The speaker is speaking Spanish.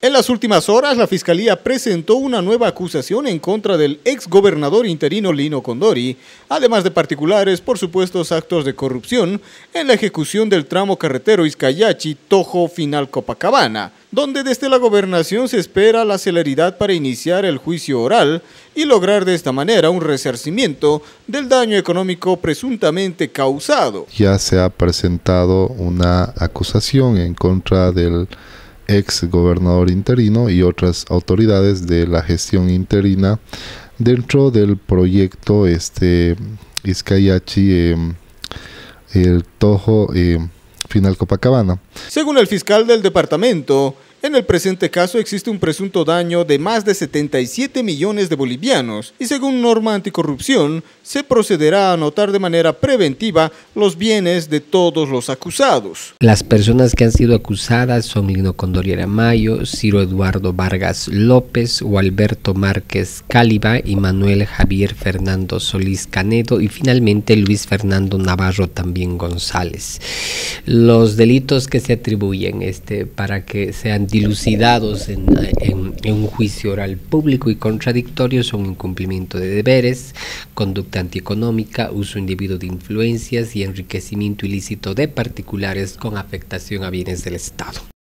En las últimas horas, la Fiscalía presentó una nueva acusación en contra del ex gobernador interino Lino Condori, además de particulares por supuestos actos de corrupción en la ejecución del tramo carretero Izcayachi-Tojo Final Copacabana, donde desde la gobernación se espera la celeridad para iniciar el juicio oral y lograr de esta manera un resarcimiento del daño económico presuntamente causado. Ya se ha presentado una acusación en contra del ex gobernador interino y otras autoridades de la gestión interina dentro del proyecto este Iscayachi em, el Tojo em, Final Copacabana. Según el fiscal del departamento, en el presente caso existe un presunto daño de más de 77 millones de bolivianos y según norma anticorrupción se procederá a anotar de manera preventiva los bienes de todos los acusados. Las personas que han sido acusadas son Lino Condoriera Mayo, Ciro Eduardo Vargas López, o Alberto Márquez Cáliba y Manuel Javier Fernando Solís Canedo y finalmente Luis Fernando Navarro también González. Los delitos que se atribuyen este, para que sean dilucidados en, un juicio oral público y contradictorio son incumplimiento de deberes, conducta antieconómica, uso indebido de influencias y enriquecimiento ilícito de particulares con afectación a bienes del Estado.